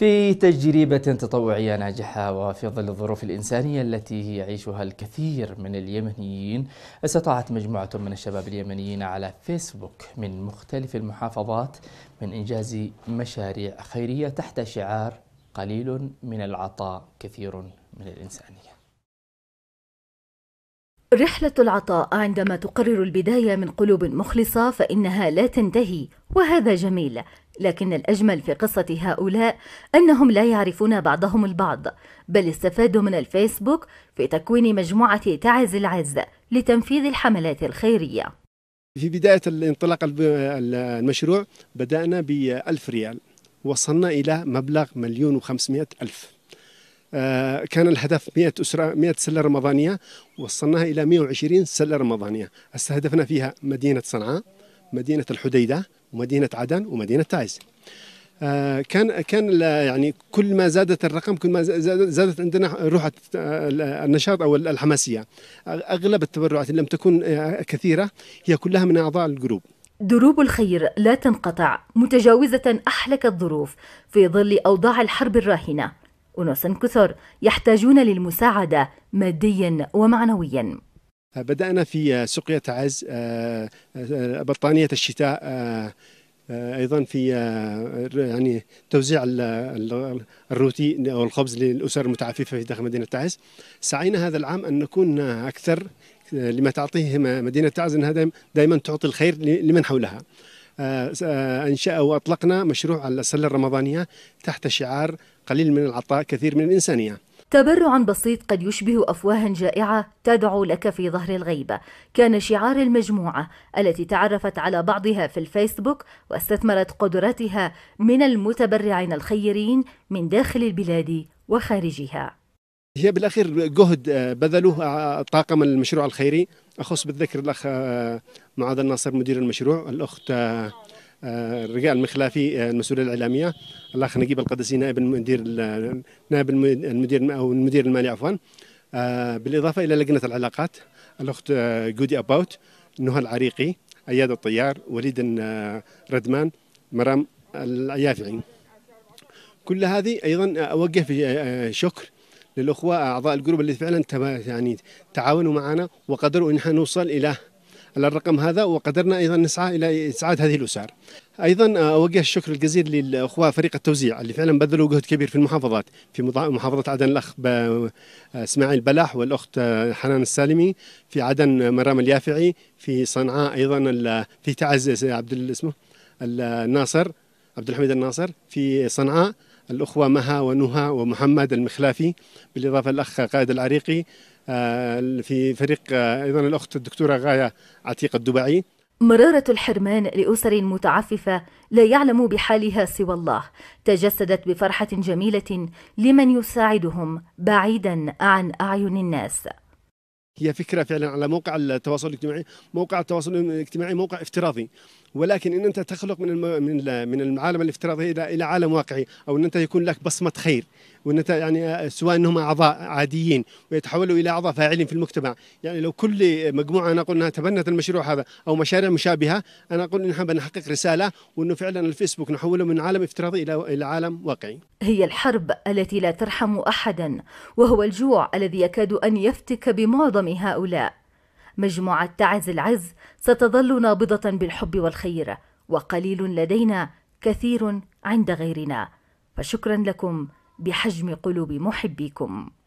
في تجربة تطوعية ناجحة وفي ظل الظروف الإنسانية التي يعيشها الكثير من اليمنيين استطاعت مجموعة من الشباب اليمنيين على فيسبوك من مختلف المحافظات من إنجاز مشاريع خيرية تحت شعار قليل من العطاء كثير من الإنسانية رحلة العطاء عندما تقرر البداية من قلوب مخلصة فإنها لا تنتهي وهذا جميل لكن الأجمل في قصة هؤلاء أنهم لا يعرفون بعضهم البعض بل استفادوا من الفيسبوك في تكوين مجموعة تعز العز لتنفيذ الحملات الخيرية في بداية الانطلاق المشروع بدأنا بألف ريال وصلنا إلى مبلغ مليون وخمسمائة ألف آه، كان الهدف 100 أسرة 100 سلة رمضانية وصلناها إلى 120 سلة رمضانية استهدفنا فيها مدينة صنعاء مدينة الحديدة ومدينه عدن ومدينه تايز آه، كان كان يعني كل ما زادت الرقم كل ما زادت عندنا روح آه، النشاط او الحماسيه اغلب التبرعات لم تكن آه، كثيره هي كلها من اعضاء الجروب دروب الخير لا تنقطع متجاوزه احلك الظروف في ظل اوضاع الحرب الراهنه اناس كثر يحتاجون للمساعده ماديا ومعنويا بدأنا في سقية عز آه، آه، بطانية الشتاء آه، ايضا في يعني توزيع الروتي او الخبز للاسر المتعففه في داخل مدينه تعز سعينا هذا العام ان نكون اكثر لما تعطيه مدينه تعز انها دائما تعطي الخير لمن حولها انشا واطلقنا مشروع السله الرمضانيه تحت شعار قليل من العطاء كثير من الانسانيه تبرع بسيط قد يشبه أفواها جائعة تدعو لك في ظهر الغيبة كان شعار المجموعة التي تعرفت على بعضها في الفيسبوك واستثمرت قدراتها من المتبرعين الخيرين من داخل البلاد وخارجها هي بالاخير جهد آه، بذلوه آه، طاقم المشروع الخيري اخص بالذكر الاخ آه، معاذ الناصر مدير المشروع الاخت آه، الرجاء المخلافي آه، المسؤوليه الاعلاميه الاخ نجيب القدسي نائب المدير نائب المدير او المدير المالي عفوا آه، بالاضافه الى لجنه العلاقات الاخت جودي اباوت نهى العريقي اياد الطيار وليد ردمان مرام اليافعي كل هذه ايضا اوجه في شكر للاخوه اعضاء الجروب اللي فعلا يعني تعاونوا معنا وقدروا ان احنا نوصل الى على الرقم هذا وقدرنا ايضا نسعى الى اسعاد هذه الاسر. ايضا آه، اوجه الشكر الجزيل للاخوه فريق التوزيع اللي فعلا بذلوا جهد كبير في المحافظات في محافظه عدن الاخ آه، اسماعيل بلاح والاخت آه، حنان السالمي في عدن مرام اليافعي في صنعاء ايضا في تعز عبد اسمه الناصر عبد الحميد الناصر في صنعاء الأخوة مها ونهى ومحمد المخلافي بالإضافة للأخ قائد العريقي آه، في فريق آه، أيضا الأخت الدكتورة غاية عتيق الدبعي مرارة الحرمان لأسر متعففة لا يعلم بحالها سوى الله تجسدت بفرحة جميلة لمن يساعدهم بعيدا عن أعين الناس هي فكرة فعلا على موقع التواصل الاجتماعي موقع التواصل الاجتماعي موقع افتراضي ولكن ان انت تخلق من من من العالم الافتراضي الى الى عالم واقعي او ان انت يكون لك بصمه خير وان انت يعني آه، سواء انهم اعضاء عاديين ويتحولوا الى اعضاء فاعلين في المجتمع يعني لو كل مجموعه انا اقول انها تبنت المشروع هذا او مشاريع مشابهه انا اقول انها بنحقق رساله وانه فعلا الفيسبوك نحوله من عالم افتراضي الى الى عالم واقعي هي الحرب التي لا ترحم احدا وهو الجوع الذي يكاد ان يفتك بمعظم هؤلاء مجموعة تعز العز ستظل نابضة بالحب والخير وقليل لدينا كثير عند غيرنا فشكرا لكم بحجم قلوب محبيكم